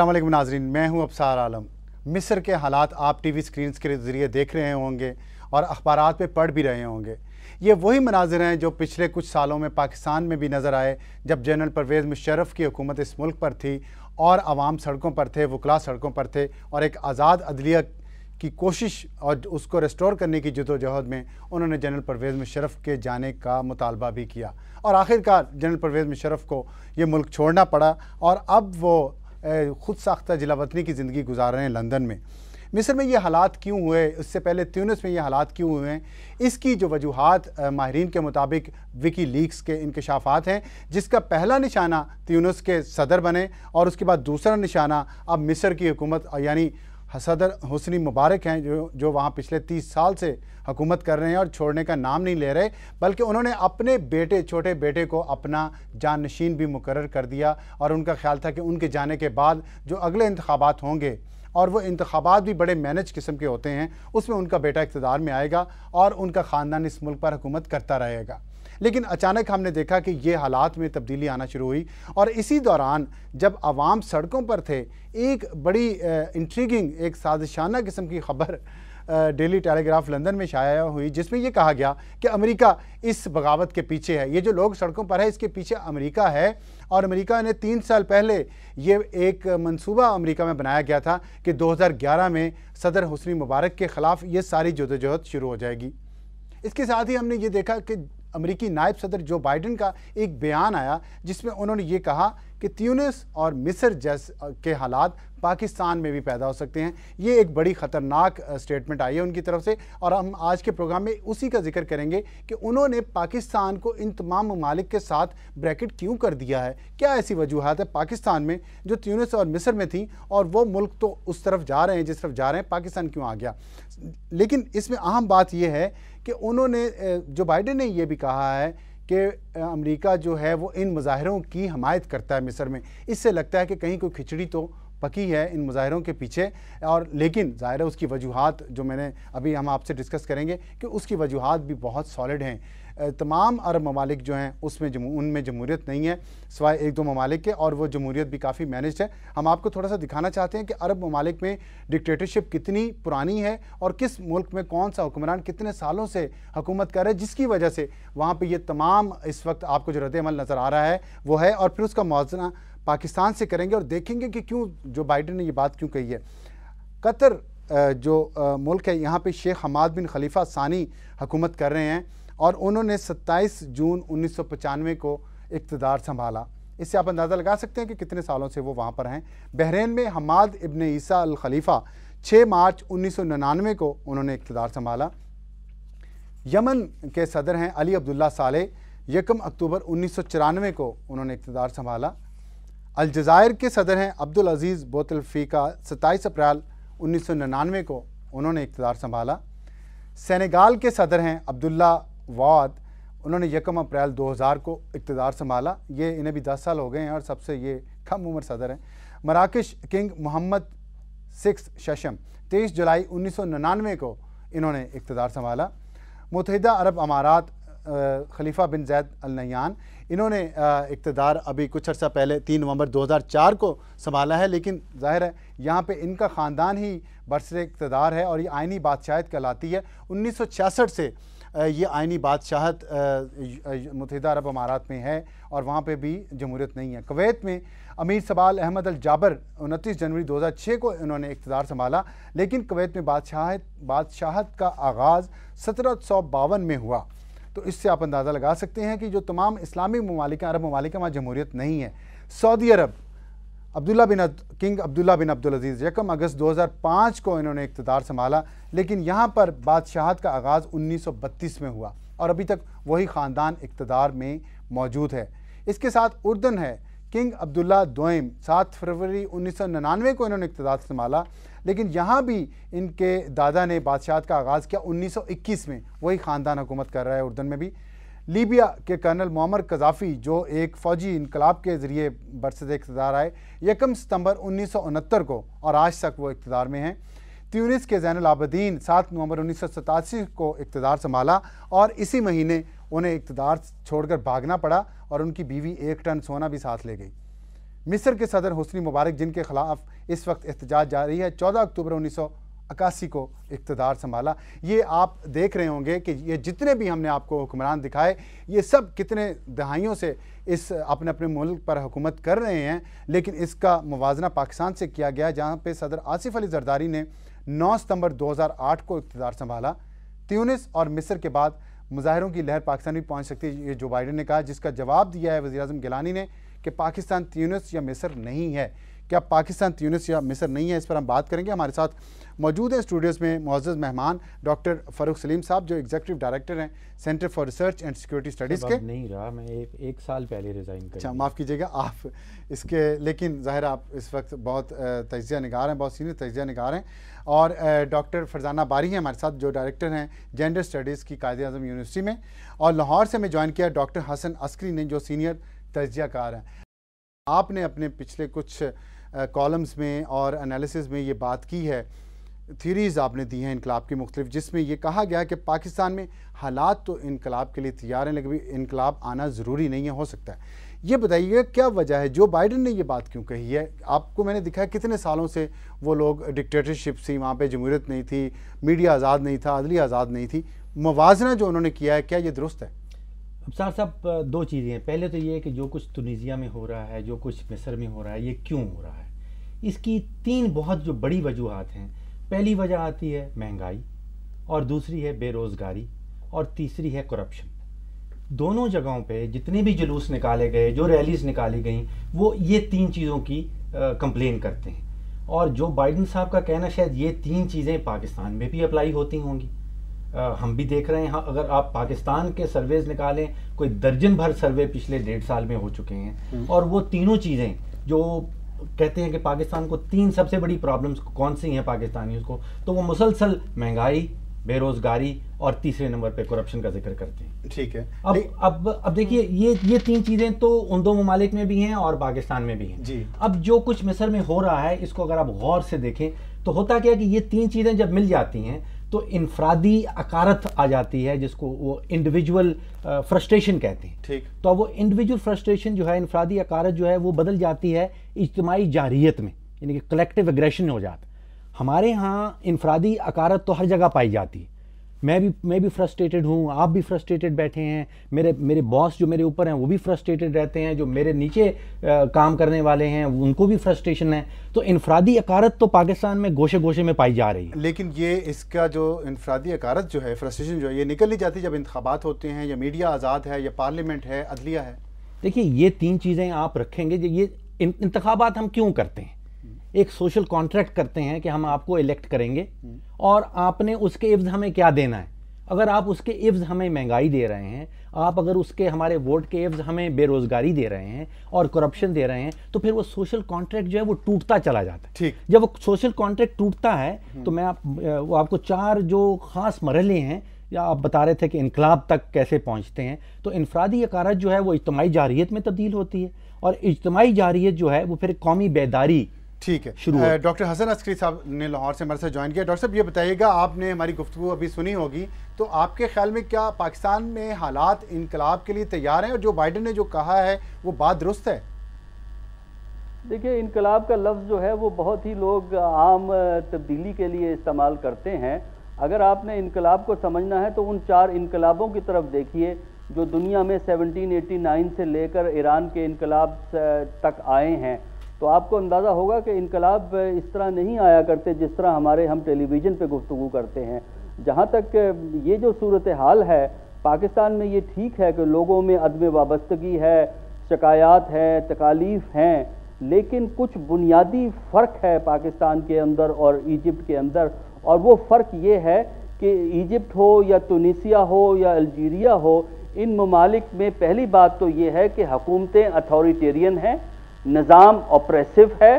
असलम नाजरीन मैं हूं अबसार आलम मिस्र के हालात आप टी वी स्क्रीन के ज़रिए देख रहे होंगे और अखबार पे पढ़ भी रहे होंगे ये वही मनाजिर हैं जो पिछले कुछ सालों में पाकिस्तान में भी नज़र आए जब जनरल परवेज़ मुशरफ की हुकूमत इस मुल्क पर थी और आवाम सड़कों पर थे वकला सड़कों पर थे और एक आज़ाद अदलिया की कोशिश और उसको रेस्टोर करने की जदोजहद में उन्होंने जनरल परवेज़ मुशरफ के जाने का मुतालबा भी किया और आखिरकार जनरल परवेज़ मुशरफ को ये मुल्क छोड़ना पड़ा और अब वो ख़ुद साख्ता जिलावतनी की ज़िंदगी गुजार रहे हैं लंदन में मिस्र में ये हालात क्यों हुए उससे पहले त्यूनस में ये हालात क्यों हुए हैं इसकी जो वजूहत माहरीन के मुताबिक विकी लीक्स के इंकशाफात हैं जिसका पहला निशाना त्यूनस के सदर बने और उसके बाद दूसरा निशाना अब मिस्र की हुकूमत यानी सदर हुसनी मुबारक हैं जो जो वहाँ पिछले तीस साल से हुकूमत कर रहे हैं और छोड़ने का नाम नहीं ले रहे बल्कि उन्होंने अपने बेटे छोटे बेटे को अपना जानशीन भी मुकर कर दिया और उनका ख्याल था कि उनके जाने के बाद जो अगले इंतबात होंगे और वो इंतबात भी बड़े मैनेज किस्म के होते हैं उसमें उनका बेटा इकतदार में आएगा और उनका ख़ानदान इस मुल्क पर हुकूमत करता रहेगा लेकिन अचानक हमने देखा कि ये हालात में तब्दीली आना शुरू हुई और इसी दौरान जब आवाम सड़कों पर थे एक बड़ी इंट्रीगिंग एक साजिशाना किस्म की खबर डेली टेलीग्राफ लंदन में शाया हुई जिसमें यह कहा गया कि अमेरिका इस बगावत के पीछे है ये जो लोग सड़कों पर है इसके पीछे अमेरिका है और अमेरिका ने तीन साल पहले ये एक मंसूबा अमेरिका में बनाया गया था कि 2011 में सदर हुसनी मुबारक के ख़िलाफ़ ये सारी जदोजहद शुरू हो जाएगी इसके साथ ही हमने ये देखा कि अमरीकी नायब सदर जो बाइडन का एक बयान आया जिसमें उन्होंने ये कहा कि त्यूनिस और मिस्र जैस के हालात पाकिस्तान में भी पैदा हो सकते हैं ये एक बड़ी ख़तरनाक स्टेटमेंट आई है उनकी तरफ से और हम आज के प्रोग्राम में उसी का जिक्र करेंगे कि उन्होंने पाकिस्तान को इन तमाम ममालिक के साथ ब्रैकेट क्यों कर दिया है क्या ऐसी वजूहत है पाकिस्तान में जो त्यूनिस और मिस्र में थी और वो मुल्क तो उस तरफ जा रहे हैं जिस तरफ जा रहे हैं पाकिस्तान क्यों आ गया लेकिन इसमें अहम बात यह है कि उन्होंने जो बाइडन ने यह भी कहा है कि अमेरिका जो है वो इन मुजाहरों की हमायत करता है मिस्र में इससे लगता है कि कहीं कोई खिचड़ी तो पकी है इन मुजाहरों के पीछे और लेकिन ज़ाहिर है उसकी वजूहत जो मैंने अभी हम आपसे डिस्कस करेंगे कि उसकी वजूहत भी बहुत सॉलिड हैं तमाम अरब ममालिक जो हैं उसमें जमु, उनमें जमहूरीत नहीं है सवाए एक दो ममालिक के और वो जमहूरीत भी काफ़ी मैनेज है हम आपको थोड़ा सा दिखाना चाहते हैं कि अरब ममालिक में डिक्टेटरशिप कितनी पुरानी है और किस मुल्क में कौन सा हुक्मरान कितने सालों से हुकूमत कर रहे हैं जिसकी वजह से वहाँ पर ये तमाम इस वक्त आपको जो रद्द नज़र आ रहा है वो है और फिर उसका मौजना पाकिस्तान से करेंगे और देखेंगे कि क्यों जो बाइडन ने ये बात क्यों कही है कतर जो मुल्क है यहाँ पे शेख हमाद बिन खलीफा सानी हुकूमत कर रहे हैं और उन्होंने 27 जून उन्नीस को इकतदार संभाला इससे आप अंदाज़ा लगा सकते हैं कि कितने सालों से वो वहाँ पर हैं बहरीन में हमाद इबन ईसा अल खलीफा 6 मार्च उन्नीस को उन्होंने इकतदार संभाला यमन के सदर हैं अली अब्दुल्ला साले यकम अक्टूबर उन्नीस को उन्होंने इकतदार संभाला अलजायर के सदर हैं अब्दुल अजीज़ बोतलफीका सत्ताईस अप्रैल उन्नीस सौ निन्यानवे को उन्होंने इकतदार संभाला सेनेगाल के सदर हैं अब्दुल्ला वाद उन्होंने यकम अप्रैल 2000 को इकतदार संभाला ये इन्हें भी 10 साल हो गए हैं और सबसे ये कम उम्र सदर हैं मराकश किंग मोहम्मद सिक्स शशम 23 जुलाई उन्नीस को इन्होंने इकतदार संभाला मुतहदा अरब अमारात खलीफा बिन जैद अल नयान इन्होंने इकतदार अभी कुछ अर्सा पहले तीन नवंबर 2004 को संभाला है लेकिन जाहिर है यहाँ पे इनका ख़ानदान ही बरसर इकतदार है और ये आइनी बादशाहत कहलाती है उन्नीस से ये आइनी बादशाहत मुतहद अरब अमारात में है और वहाँ पे भी जमहूरियत नहीं है कवैत में अमीर सबाल अहमद अल जाबर उनतीस जनवरी 2006 को इन्होंने इकतदार संभाला लेकिन कवैत में बादशाह बादशाहत का आगाज़ सत्रह में हुआ तो इससे आप अंदाज़ा लगा सकते हैं कि जो तमाम इस्लामी ममालिक अरब ममालिक वहाँ जमहूरीत नहीं है सऊदी अरब Abdullah bin king Abdullah bin Abdul Aziz यकम अगस्त 2005 को इन्होंने इकतदार संभाला लेकिन यहाँ पर बादशाहत का आगाज़ 1932 में हुआ और अभी तक वही ख़ानदान इकतदार में मौजूद है इसके साथ उर्दन है किंग अब्दुल्ला दोम सात फरवरी उन्नीस को इन्होंने इकतदार संभाला लेकिन यहाँ भी इनके दादा ने बादशाहत का आगाज़ किया 1921 में वही ख़ानदान हुकूमत कर रहा है उर्दन में भी लीबिया के कर्नल मोहम्मद कजाफ़ी जो एक फ़ौजी इनकलाब के ज़रिए बरसद इकतदार आए यकम सितंबर उन्नीस को और आज तक वो इकतदार में हैं त्यूनिस के जैन आबदीन सात नवंबर उन्नीस को इकतदार संभाला और इसी महीने उन्हें इकतदार छोड़कर भागना पड़ा और उनकी बीवी एक टन सोना भी साथ ले गई मिस्र के सदर हुसनी मुबारक जिनके खिलाफ इस वक्त एहतजाज जारी है चौदह अक्टूबर उन्नीस अक्सी को इकतदार संभाला ये आप देख रहे होंगे कि ये जितने भी हमने आपको हुक्मरान दिखाए ये सब कितने दहाइयों से इस अपने अपने मुल्क पर हुकूमत कर रहे हैं लेकिन इसका मुवजना पाकिस्तान से किया गया जहाँ पर सदर आसिफ अली जरदारी ने नौ सितंबर आठ को इकतदार संभाला त्यूनिस और मिस्र के बाद मुजाहरों की लहर पाकिस्तान भी पहुँच सकती है ये जो बाइडन ने कहा जिसका जवाब दिया है वजी अजम गिलानी ने कि पाकिस्तान त्यूनस या मिस्र नहीं है क्या पाकिस्तान त्यूनस या मिस्र नहीं है इस पर हम बात करेंगे हमारे साथ मौजूद हैं स्टूडियोज़ में मोज़ मेहमान डॉक्टर फारूक सलीम साहब जो एग्जीक्यूटिव डायरेक्टर हैं centre for research and security studies के नहीं रहा मैं एक, एक साल पहले रिज़ाइन अच्छा माफ़ कीजिएगा आप इसके लेकिन ज़ाहिर आप इस वक्त बहुत तजिया नगार हैं बहुत सीनियर तजिया नगार हैं और डॉक्टर फरजाना बारी हैं हमारे साथ जो डायरेक्टर हैं जेंडर स्टडीज़ की कायद अजम यूनिवर्सिटी में और लाहौर से हमें ज्वाइन किया डॉक्टर हसन अस्करी ने जो सीनियर तजिया कार हैं आपने अपने पिछले कुछ कॉलम्स में और एनालिसिस में ये बात की है थीरीज़ आपने दी हैं इनकलाब की मुख्तलिफ जिसमें यह कहा गया कि पाकिस्तान में हालात तो इनकलाब के लिए तैयार हैं लेकिन इनकलाब आना ज़रूरी नहीं है हो सकता है ये बताइए क्या वजह है जो बाइडन ने ये बात क्यों कही है आपको मैंने दिखाया कितने सालों से वो लोग डिक्टेटरशिप थी वहाँ पर जमहूरत नहीं थी मीडिया आज़ाद नहीं था अदली आज़ाद नहीं थी मुवाजना जो उन्होंने किया है क्या ये दुरुस्त है अब सर साहब दो चीज़ें हैं पहले तो ये है कि जो कुछ तुनिजिया में हो रहा है जो कुछ मिस्र में हो रहा है ये क्यों हो रहा है इसकी तीन बहुत जो बड़ी वजूहत हैं पहली वजह आती है महंगाई और दूसरी है बेरोज़गारी और तीसरी है करप्शन दोनों जगहों पे जितने भी जुलूस निकाले गए जो रैलीज निकाली गई वो ये तीन चीज़ों की कंप्लेन करते हैं और जो बाइडन साहब का कहना शायद ये तीन चीज़ें पाकिस्तान में भी अप्लाई होती होंगी हम भी देख रहे हैं हाँ, अगर आप पाकिस्तान के सर्वेज निकालें कोई दर्जन भर सर्वे पिछले डेढ़ साल में हो चुके हैं हम्म। और वो तीनों चीज़ें जो कहते हैं कि पाकिस्तान को तीन सबसे बड़ी प्रॉब्लम्स कौन सी हैं पाकिस्तानियों को तो वो मुसलसल महंगाई बेरोजगारी और तीसरे नंबर पे करप्शन का जिक्र करते हैं ठीक है अब अब अब देखिए हम्म। ये ये तीन चीज़ें तो उन दो ममालिक में भी हैं और पाकिस्तान में भी हैं जी अब जो कुछ मिस्र में हो रहा है इसको अगर आप गौर से देखें तो होता क्या कि ये तीन चीज़ें जब मिल जाती हैं तो इनफरादी अकारत आ जाती है जिसको वो इंडिविजुअल फ्रस्ट्रेशन कहते हैं ठीक तो वो इंडिविजुअल फ्रस्ट्रेशन जो है इनफरादी अकारत जो है वो बदल जाती है इज्तमाही जारियत में यानी कि कलेक्टिव एग्रेशन हो जाता हमारे यहाँ इनफरादी अकारत तो हर जगह पाई जाती है मैं भी मैं भी फ्रस्ट्रेटेड हूँ आप भी फ्रस्ट्रेटेड बैठे हैं मेरे मेरे बॉस जो मेरे ऊपर हैं वो भी फ्रस्ट्रेटेड रहते हैं जो मेरे नीचे आ, काम करने वाले हैं उनको भी फ्रस्ट्रेशन है तो इनफरादी अकारत तो पाकिस्तान में गोशे गोशे में पाई जा रही है लेकिन ये इसका जो इनफरादी अकारत जो है फ्रस्ट्रेशन जो है ये निकल नहीं जाती है जब इंतबात होते हैं या मीडिया आज़ाद है या पार्लियामेंट है अदलिया है देखिए ये तीन चीज़ें आप रखेंगे ये इंतबात हम क्यों करते हैं एक सोशल कॉन्ट्रैक्ट करते हैं कि हम आपको इलेक्ट करेंगे और आपने उसके इफ्ज़ हमें क्या देना है अगर आप उसके इफ्ज़ हमें महंगाई दे रहे हैं आप अगर उसके हमारे वोट के इफ्ज़ हमें बेरोज़गारी दे रहे हैं और करप्शन दे रहे हैं तो फिर वो सोशल कॉन्ट्रैक्ट जो है वो टूटता चला जाता है ठीक जब वो सोशल कॉन्ट्रैक्ट टूटता है हम्म। तो मैं आप वो आपको चार जो ख़ास मरहले हैं या आप बता रहे थे कि इनकलाब तक कैसे पहुँचते हैं तो इनफरादी अकारत जो है वो इज्तमाही जारियत में तब्दील होती है और इज्तमाही जारियत जो है वो फिर कौमी बेदारी ठीक है डॉक्टर हसन अस्करी साहब ने लाहौर से हमारे साथ ज्वाइन किया डॉक्टर साहब ये बताइएगा आपने हमारी गुफ्तु अभी सुनी होगी तो आपके ख्याल में क्या पाकिस्तान में हालात इनकलाब के लिए तैयार हैं और जो बाइडन ने जो कहा है वो बात दुरुस्त है देखिए इनकलाब का लफ्ज़ जो है वो बहुत ही लोग आम तब्दीली के लिए इस्तेमाल करते हैं अगर आपने इनकलाब को समझना है तो उन चार इनकलाबों की तरफ देखिए जो दुनिया में 1789 से लेकर ईरान के इनकलाब तक आए हैं तो आपको अंदाज़ा होगा कि इनकलाब इस तरह नहीं आया करते जिस तरह हमारे हम टेलीविज़न पर गुफ्तु करते हैं जहाँ तक ये जो सूरत हाल है पाकिस्तान में ये ठीक है कि लोगों में अदम वाबस्तगी है शिकायात है तकालीफ हैं लेकिन कुछ बुनियादी फ़र्क है पाकिस्तान के अंदर और इजिप्ट के अंदर और वो फ़र्क ये है कि इजिप्ट हो या तुनिसिया हो या अल्जीरिया हो इन ममालिक में पहली बात तो ये है कि हकूमतें अथॉरिटेरियन हैं निज़ाम ऑपरेसिव है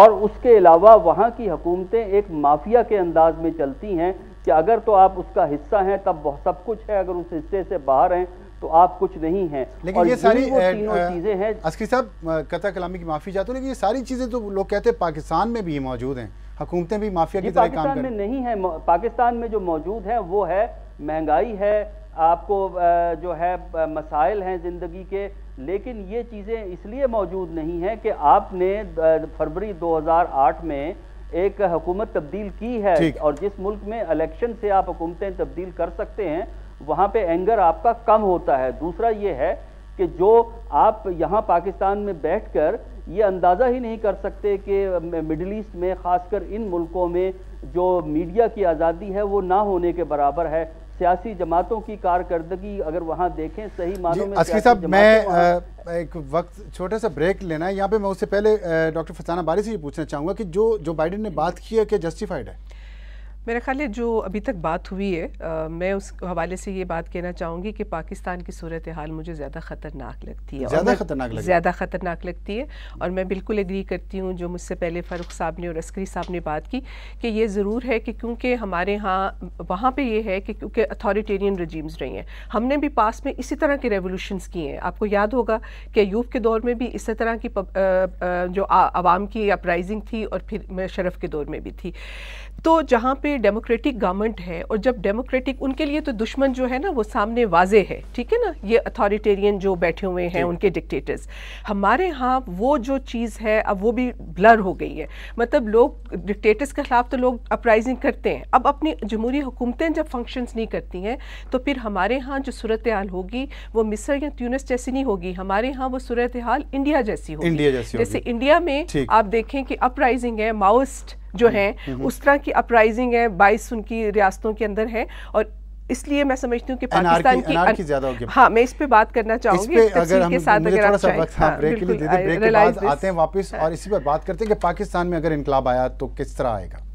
और उसके अलावा वहाँ की हुकूमतें एक माफिया के अंदाज में चलती हैं कि अगर तो आप उसका हिस्सा हैं तब सब कुछ है अगर उस हिस्से से बाहर हैं तो आप कुछ नहीं हैं लेकिन ये सारी तीनों चीज़ें हैं अस्की साहब कथा कलामी की माफ़ी चाहते हो लेकिन ये सारी चीज़ें तो लोग कहते हैं पाकिस्तान में भी मौजूद हैं हुकूमतें भी माफिया की पाकिस्तान काम में नहीं है पाकिस्तान में जो मौजूद है वो है महंगाई है आपको जो है मसाइल हैं ज़िंदगी के लेकिन ये चीज़ें इसलिए मौजूद नहीं हैं कि आपने फरवरी 2008 में एक हुकूमत तब्दील की है और जिस मुल्क में इलेक्शन से आप हुकूमतें तब्दील कर सकते हैं वहाँ पे एंगर आपका कम होता है दूसरा ये है कि जो आप यहाँ पाकिस्तान में बैठकर ये अंदाज़ा ही नहीं कर सकते कि मिडल ईस्ट में ख़ासकर इन मुल्कों में जो मीडिया की आज़ादी है वो ना होने के बराबर है सियासी जमातों की कारकर्दगी अगर वहाँ देखें सही मानों में असकी साहब मैं आ, एक वक्त छोटा सा ब्रेक लेना है यहाँ पे मैं उससे पहले डॉक्टर फसाना बारी से ये पूछना चाहूँगा कि जो जो बाइडन ने बात की है कि जस्टिफाइड है मेरा ख्याल है जो अभी तक बात हुई है आ, मैं उस हवाले से ये बात कहना चाहूँगी कि पाकिस्तान की सूरत हाल मुझे ज़्यादा ख़तरनाक लगती है ज़्यादा ख़तरनाक लगती ज़्यादा ख़तरनाक लगती है और मैं बिल्कुल एग्री करती हूँ जो मुझसे पहले फ़ारूक साहब ने और अस्करी साहब ने बात की कि ये ज़रूर है कि क्योंकि हमारे यहाँ वहाँ पर यह है कि क्योंकि अथॉरिटेरियन रजीम्स रही हैं हमने भी पास में इसी तरह के रेवोल्यूशंस किए हैं आपको याद होगा कि यूब के दौर में भी इसी तरह की जो आवाम की अपराइजिंग थी और फिर शरफ के दौर में भी थी तो जहाँ पे डेमोक्रेटिक गवर्नमेंट है और जब डेमोक्रेटिक उनके लिए तो दुश्मन जो है ना वो सामने वाजे है ठीक है ना ये अथॉरिटेरियन जो बैठे हुए हैं उनके डिक्टेटर्स हमारे यहाँ वो जो चीज़ है अब वो भी ब्लर हो गई है मतलब लोग डिक्टेटर्स के खिलाफ तो लोग अपराइजिंग करते हैं अब अपनी जमहूरी हुकूमतें जब फंक्शंस नहीं करती हैं तो फिर हमारे यहाँ जो सूरत हाल होगी वो मिसर या ट्यूनस जैसी नहीं होगी हमारे यहाँ वो सूरत हाल इंडिया जैसी होगी जैसे इंडिया में आप देखें कि अपराइजिंग है माओस्ट जो हम्म, हैं हम्म। उस तरह की अपराइजिंग है बाईस उनकी रियासतों के अंदर है और इसलिए मैं समझती हूँ कि पाकिस्तान की, की, की होगी हाँ मैं इस पे बात करना चाहूंगी अगर हम थोड़ा सा वक्त हाँ, ब्रेक के लिए दे दे ब्रेक के बाद आते हैं वापस और इसी पर बात करते हैं कि पाकिस्तान में अगर इनकलाब आया तो किस तरह आएगा